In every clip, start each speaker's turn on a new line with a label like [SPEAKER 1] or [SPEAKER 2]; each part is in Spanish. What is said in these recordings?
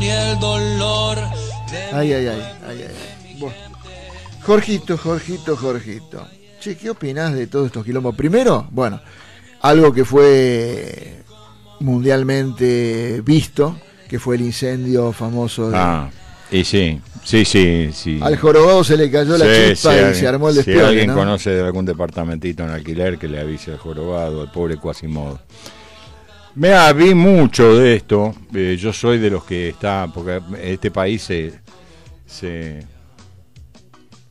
[SPEAKER 1] el dolor. Ay, ay, ay, ay, ay. Jorgito, Jorgito, Jorgito. Che, ¿qué opinas de todos estos quilombos? Primero, bueno, algo que fue mundialmente visto, que fue
[SPEAKER 2] el incendio famoso de... Ah, y sí, sí, sí, sí. Al jorobado se le cayó la y se armó el Si alguien conoce de algún departamentito en alquiler, que le avise al jorobado, al pobre Quasimodo. Me vi mucho de esto. Eh, yo soy de los que está, porque este país se,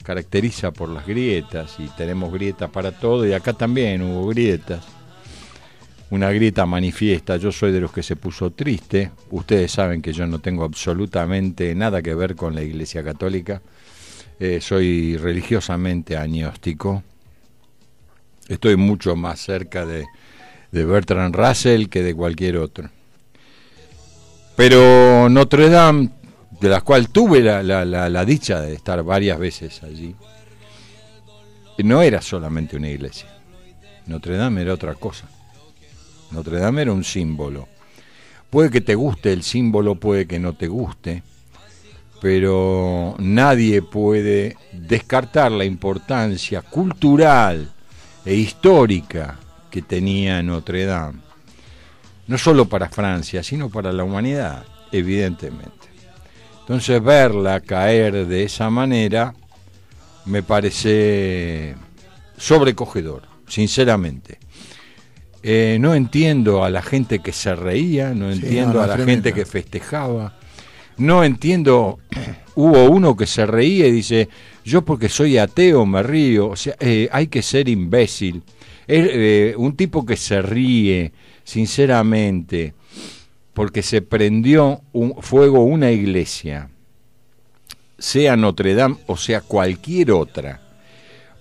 [SPEAKER 2] caracteriza por las grietas y tenemos grietas para todo y acá también hubo grietas. Una grieta manifiesta, yo soy de los que se puso triste, ustedes saben que yo no tengo absolutamente nada que ver con la Iglesia Católica, eh, soy religiosamente agnóstico, estoy mucho más cerca de, de Bertrand Russell que de cualquier otro. Pero Notre Dame, de la cual tuve la, dicha de estar varias veces allí, no era solamente una iglesia. Notre Dame era otra cosa. Notre Dame era un símbolo. Puede que te guste el símbolo, puede que no te guste, pero nadie puede descartar la importancia cultural e histórica que tenía Notre Dame, no solo para Francia, sino para la humanidad, evidentemente. Entonces verla caer de esa manera me parece sobrecogedor, sinceramente. Eh, no entiendo a la gente que se reía, no entiendo a la gente que festejaba, no entiendo, hubo uno que se reía y dice, yo porque soy ateo me río, o sea, eh, hay que ser imbécil eh, un tipo que se ríe, sinceramente, porque se prendió un fuego una iglesia, sea Notre Dame o sea cualquier otra.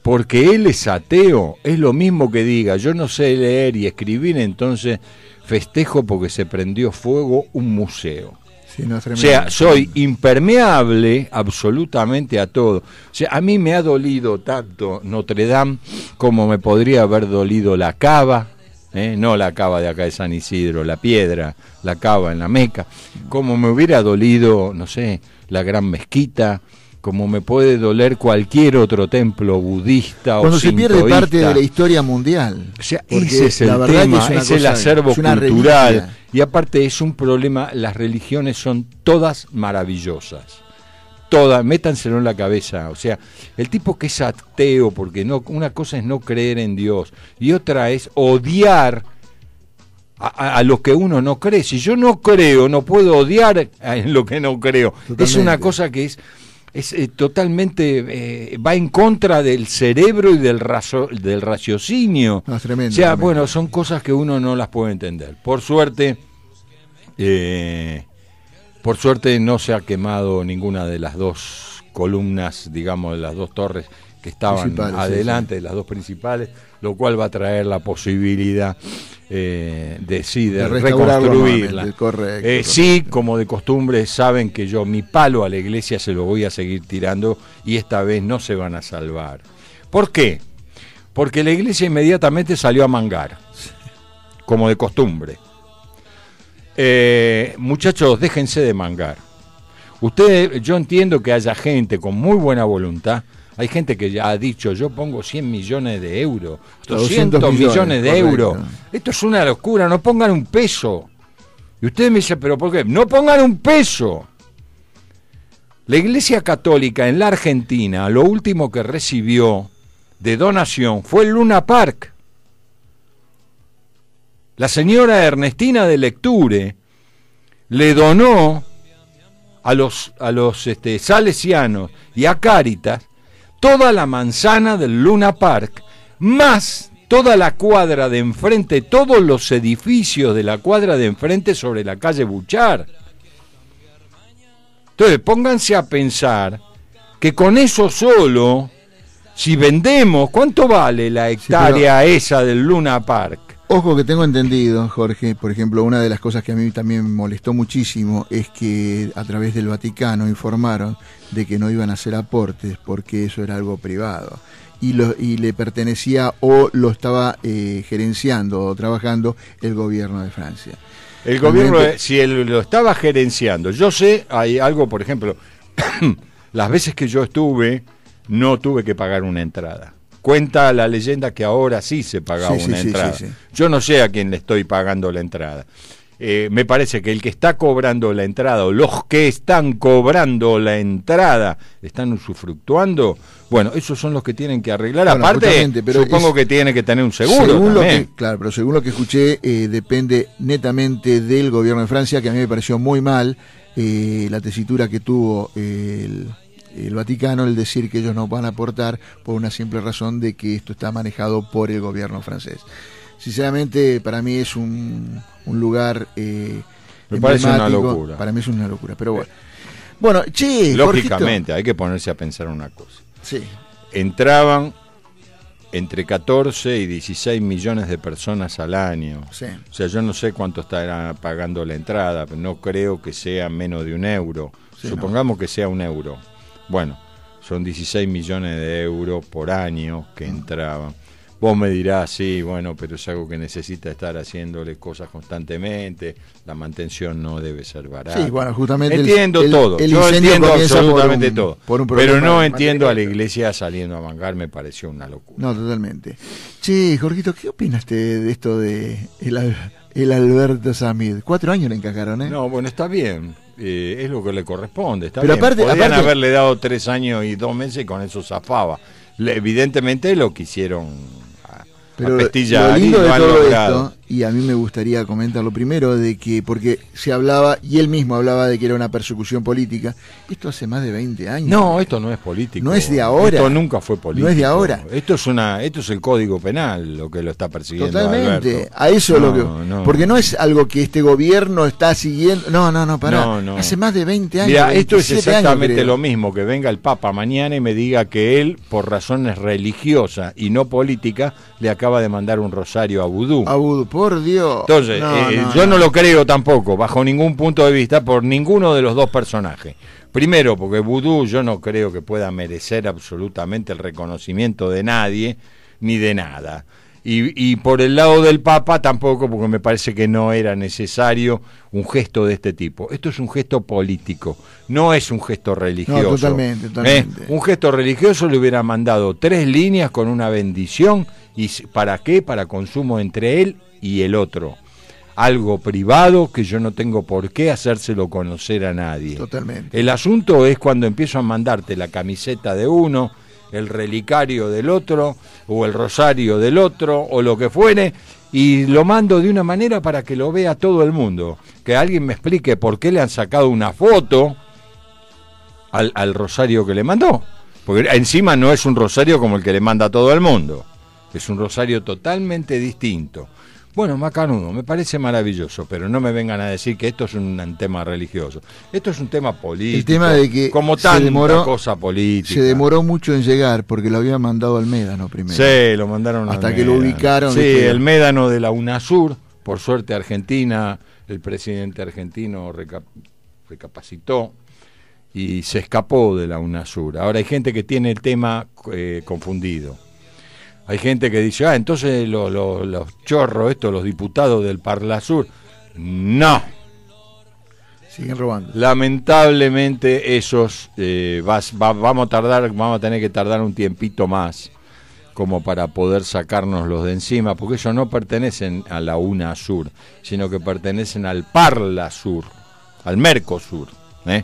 [SPEAKER 2] Porque él es ateo, es lo mismo que diga, yo no sé leer y escribir, entonces festejo porque se prendió fuego un museo
[SPEAKER 1] o sea, soy
[SPEAKER 2] impermeable absolutamente a todo. O sea, a mí me ha dolido tanto Notre Dame como me podría haber dolido la cava, ¿eh? no la cava de acá de San Isidro, la piedra, la cava en la Meca, como me hubiera dolido, no sé, la gran mezquita, como me puede doler cualquier otro templo budista Cuando o se pierde parte de la
[SPEAKER 1] historia mundial. O sea, ese es el es, el acervo cultural.
[SPEAKER 2] Y aparte es un problema, las religiones son todas maravillosas. Todas, métanselo en la cabeza. O sea, el tipo que es ateo, porque no, una cosa es no creer en Dios y otra es odiar a, a, lo que uno no cree. Si yo no creo, no puedo odiar en lo que no creo. Es una cosa que es es eh, totalmente eh, va en contra del cerebro y del del raciocinio. o sea, bueno, son cosas que uno no las puede entender. Por suerte, eh, por suerte no se ha quemado ninguna de las dos columnas, digamos, de las dos torres que estaban adelante, de las dos principales, lo cual va a traer la posibilidad eh, decide reconstruirla. Eh, sí, como de costumbre, saben que yo mi palo a la iglesia se lo voy a seguir tirando y esta vez no se van a salvar. ¿Por qué? Porque la iglesia inmediatamente salió a mangar, como de costumbre. Eh, muchachos, déjense de mangar. Ustedes, yo entiendo que haya gente con muy buena voluntad hay gente que ya ha dicho, yo pongo 100 millones de euros, 200, millones, de euros. Esto es una locura, no pongan un peso. Y ustedes me dicen, pero ¿por qué? No pongan un peso. La Iglesia Católica en la Argentina, lo último que recibió de donación fue el Luna Park. La señora Ernestina de Lecture le donó a los, a los este, salesianos y a Cáritas toda la manzana del Luna Park, más toda la cuadra de enfrente, todos los edificios de la cuadra de enfrente sobre la calle Buchar. Entonces, pónganse a pensar que con eso solo, si vendemos, ¿cuánto vale la hectárea esa del Luna Park?
[SPEAKER 1] Ojo que tengo entendido, Jorge, por ejemplo, una de las cosas que a mí también me molestó muchísimo es que a través del Vaticano informaron de que no iban a hacer aportes porque eso era algo privado y, y le pertenecía o lo estaba eh, gerenciando
[SPEAKER 2] o trabajando el gobierno de Francia. El gobierno, si él lo estaba gerenciando, yo sé, hay algo, por ejemplo, las veces que yo estuve, no tuve que pagar una entrada. Cuenta la leyenda que ahora sí se pagaba una entrada. Yo no sé a quién le estoy pagando la entrada. Eh, me parece que el que está cobrando la entrada o los que están cobrando la entrada están usufructuando, bueno, esos son los que tienen que arreglar. Aparte, supongo que tiene que tener un seguro. claro, pero
[SPEAKER 1] según lo que escuché, eh, depende netamente del gobierno de Francia, que a mí me pareció muy mal eh, la tesitura que tuvo el el Vaticano el decir que ellos no van a aportar por una simple razón de que esto está manejado por el gobierno francés. Sinceramente, para mí es un, lugar... Eh, Me parece una locura. Para mí es una
[SPEAKER 2] locura, pero bueno.
[SPEAKER 1] Bueno, che, Lógicamente,
[SPEAKER 2] hay que ponerse a pensar una cosa. Sí. Entraban entre 14 y 16 millones de personas al año. O sea, yo no sé cuánto estará pagando la entrada, pero no creo que sea menos de un euro. Supongamos que sea un euro. Bueno, son 16 millones de euros por año que entraban. Vos me dirás, sí, bueno, pero es algo que necesita estar haciéndole cosas constantemente, la mantención no debe ser barata. Sí, bueno, justamente. Entiendo todo, yo entiendo absolutamente todo. pero no entiendo a la iglesia saliendo a mangar, me pareció una locura.
[SPEAKER 1] No, totalmente. Sí, Jorgito, ¿qué opinaste de esto de el, Alberto Samid? Cuatro años le encajaron, ¿eh? No,
[SPEAKER 2] bueno, está bien eh, es lo que le corresponde. Está bien. Podrían haberle dado tres años y dos meses y con eso zafaba. evidentemente lo quisieron ah, a, Pero y lo de todo
[SPEAKER 1] y a mí me gustaría comentar lo primero, de que, porque se hablaba, y él mismo hablaba de que era una persecución política, esto hace más de 20 años. No, esto no es político. No es de ahora. Esto nunca fue político. No es de ahora.
[SPEAKER 2] Esto es, una, esto es el Código Penal lo que lo está persiguiendo. Totalmente, a eso lo que... Porque
[SPEAKER 1] no es algo que este gobierno está siguiendo. No, no, no, pará. Hace más de 20 años. Mira, esto es exactamente lo
[SPEAKER 2] mismo, que venga el Papa mañana y me diga que él, por razones religiosas y no políticas, le acaba de mandar un rosario a Vudú. A Vudú,
[SPEAKER 1] por Dios. Entonces, eh, yo no.
[SPEAKER 2] lo creo tampoco, bajo ningún punto de vista, por ninguno de los dos personajes. Primero, porque Vudú yo no creo que pueda merecer absolutamente el reconocimiento de nadie ni de nada. Y, por el lado del Papa tampoco, porque me parece que no era necesario un gesto de este tipo. Esto es un gesto político, no es un gesto religioso. totalmente, ¿Eh? totalmente. Un gesto religioso le hubiera mandado tres líneas con una bendición. ¿Y para qué? Para consumo entre él y el otro. Algo privado que yo no tengo por qué hacérselo conocer a nadie.
[SPEAKER 1] Totalmente.
[SPEAKER 2] El asunto es cuando empiezo a mandarte la camiseta de uno, el relicario del otro, o el rosario del otro, o lo que fuere, y lo mando de una manera para que lo vea todo el mundo. Que alguien me explique por qué le han sacado una foto al, rosario que le mandó. Porque encima no es un rosario como el que le manda todo el mundo. Es un rosario totalmente distinto. Bueno, macanudo, me parece maravilloso, pero no me vengan a decir que esto es un tema religioso. Esto es un tema político. como tal cosa política. Se
[SPEAKER 1] demoró mucho en llegar porque lo había mandado al Médano primero. Sí, lo mandaron hasta que lo ubicaron. Sí, el
[SPEAKER 2] Médano de la UNASUR, por suerte Argentina, el presidente argentino recapacitó y se escapó de la UNASUR. Ahora hay gente que tiene el tema eh, confundido. Hay gente que dice, ah, entonces los, los, chorros, estos, los diputados del Parla Sur. No. Siguen robando. Lamentablemente esos eh, vamos a vamos a tener que tardar un tiempito más como para poder sacarnos los de encima, porque ellos no pertenecen a la una sur sino que pertenecen al Parla Sur, al Mercosur. ¿eh?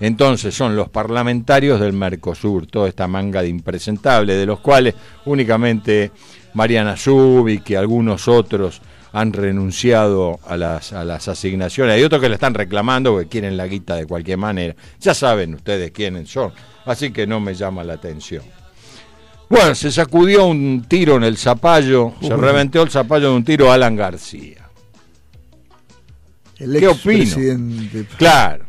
[SPEAKER 2] Entonces son los parlamentarios del Mercosur, toda esta manga de impresentables, de los cuales únicamente Mariana Zubi, que algunos otros han renunciado a las, asignaciones. Hay otros que le están reclamando porque quieren la guita de cualquier manera. Ya saben ustedes quiénes son, así que no me llama la atención. Bueno, se sacudió un tiro en el zapallo, se reventó el zapallo de un tiro Alan García.
[SPEAKER 1] El ¿Qué opino? Claro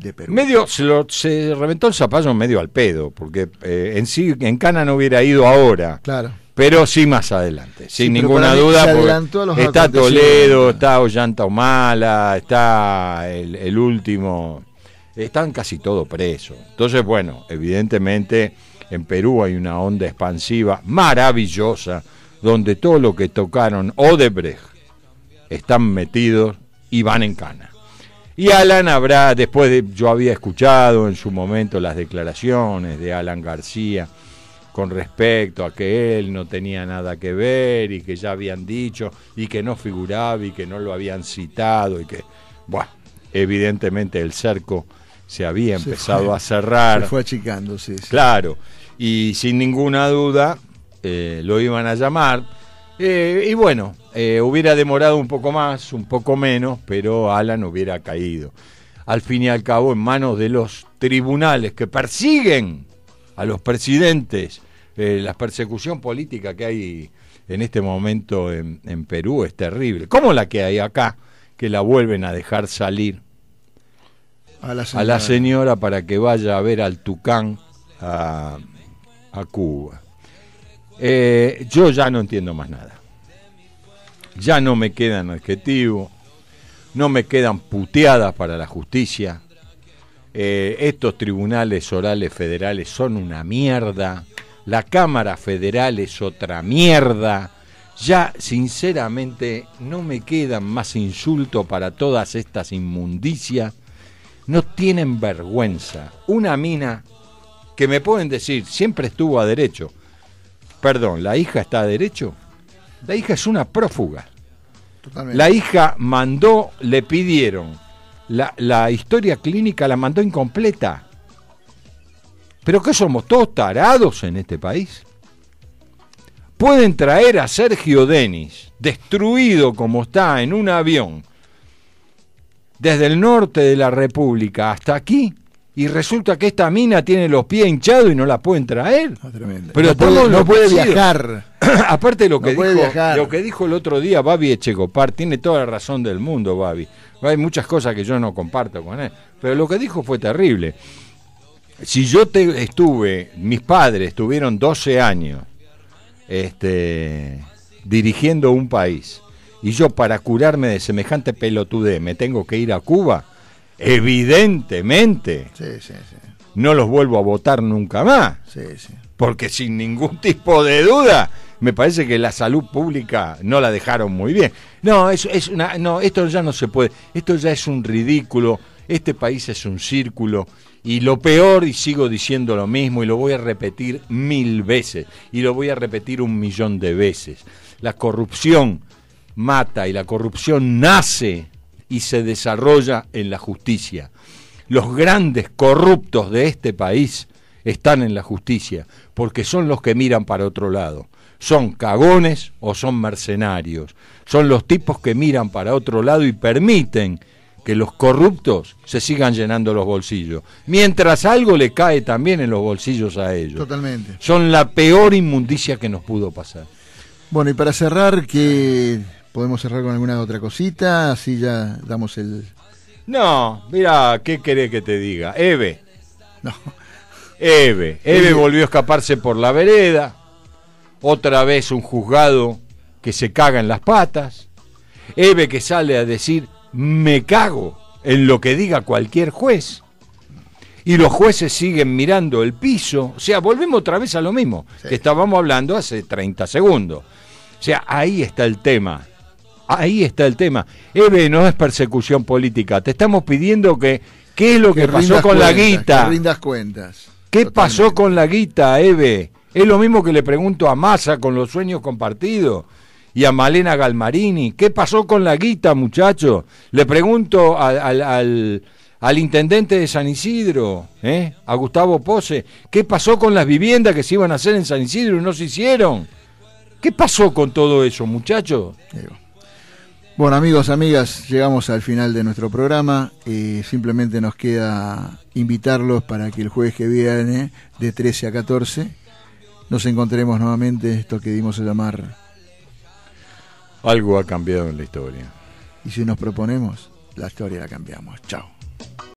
[SPEAKER 2] de Perú. Medio, se, reventó el zapallo medio al pedo, porque eh, en sí, en Cana no hubiera ido ahora. Claro. Pero sí más adelante, sin ninguna duda. está Toledo, está Ollanta Humala, está el, el último. Están casi todos presos. Entonces, bueno, evidentemente en Perú hay una onda expansiva maravillosa, donde todo lo que tocaron Odebrecht están metidos y van en cana. Y Alan habrá, después de, yo había escuchado en su momento las declaraciones de Alan García con respecto a que él no tenía nada que ver y que ya habían dicho y que no figuraba y que no lo habían citado y que, bueno, evidentemente el cerco se había empezado a cerrar. Se fue
[SPEAKER 1] achicando, sí,
[SPEAKER 2] Claro, y sin ninguna duda eh, lo iban a llamar eh, y bueno, eh, hubiera demorado un poco más, un poco menos, pero Alan hubiera caído. Al fin y al cabo, en manos de los tribunales que persiguen a los presidentes, eh, la persecución política que hay en este momento en, Perú es terrible. ¿Cómo la que hay acá, que la vuelven a dejar salir
[SPEAKER 1] a la,
[SPEAKER 2] señora, para que vaya a ver al Tucán a Cuba. Eh, yo ya no entiendo más nada. Ya no me quedan adjetivos, no me quedan puteadas para la justicia. Eh, estos tribunales orales federales son una mierda. La Cámara Federal es otra mierda. Ya, sinceramente, no me quedan más insultos para todas estas inmundicias. No tienen vergüenza. Una mina que me pueden decir, siempre estuvo a derecho perdón, la hija está a derecho. La hija es una prófuga. La hija mandó, le pidieron. La, la, historia clínica la mandó incompleta. ¿Pero qué somos? ¿Todos tarados en este país? Pueden traer a Sergio Denis, destruido como está en un avión, desde el norte de la República hasta aquí, y resulta que esta mina tiene los pies hinchados y no la pueden traer. Ah, Pero no puede, no puede viajar. Aparte de lo que, dijo, lo que dijo el otro día Babi Echecopar, tiene toda la razón del mundo Babi. Hay muchas cosas que yo no comparto con él. Pero lo que dijo fue terrible. Si yo estuve, mis padres estuvieron 12 años este, dirigiendo un país, y yo para curarme de semejante pelotudez me tengo que ir a Cuba, evidentemente, no los vuelvo a votar nunca más. Porque sin ningún tipo de duda, me parece que la salud pública no la dejaron muy bien. No, es, es una, no, esto ya no se puede, esto ya es un ridículo, este país es un círculo. Y lo peor, y sigo diciendo lo mismo, y lo voy a repetir mil veces, y lo voy a repetir un millón de veces, la corrupción mata y la corrupción nace y se desarrolla en la justicia. Los grandes corruptos de este país están en la justicia, porque son los que miran para otro lado. Son cagones o son mercenarios. Son los tipos que miran para otro lado y permiten que los corruptos se sigan llenando los bolsillos, mientras algo le cae también en los bolsillos a ellos. Totalmente. Son la peor inmundicia que nos pudo pasar. Bueno, y para cerrar, que...
[SPEAKER 1] ¿Podemos cerrar con alguna otra cosita? Así ya damos el...
[SPEAKER 2] No, mira, ¿qué querés que te diga? Eve. No. Eve. Eve volvió a escaparse por la vereda. Otra vez un juzgado que se caga en las patas. Eve que sale a decir, me cago en lo que diga cualquier juez. Y los jueces siguen mirando el piso. O sea, volvemos otra vez a lo mismo estábamos hablando hace 30 segundos. O sea, ahí está el tema. Ahí está el tema. Eve, no es persecución política. Te estamos pidiendo que. ¿Qué es lo que, pasó con la guita? Que rindas
[SPEAKER 1] cuentas.
[SPEAKER 2] ¿Qué pasó con la guita, Eve? Es lo mismo que le pregunto a Massa con los sueños compartidos y a Malena Galmarini. ¿Qué pasó con la guita, muchacho? Le pregunto al, intendente de San Isidro, ¿eh? a Gustavo Pose, ¿qué pasó con las viviendas que se iban a hacer en San Isidro y no se hicieron? ¿Qué pasó con todo eso, muchacho?
[SPEAKER 1] Bueno, amigos, amigas, llegamos al final de nuestro programa. Eh, simplemente nos queda invitarlos para que el jueves que viene, de 13 a 14, nos encontremos nuevamente esto que dimos a llamar.
[SPEAKER 2] Algo ha cambiado en la historia. Y si nos proponemos, la historia la cambiamos. Chao.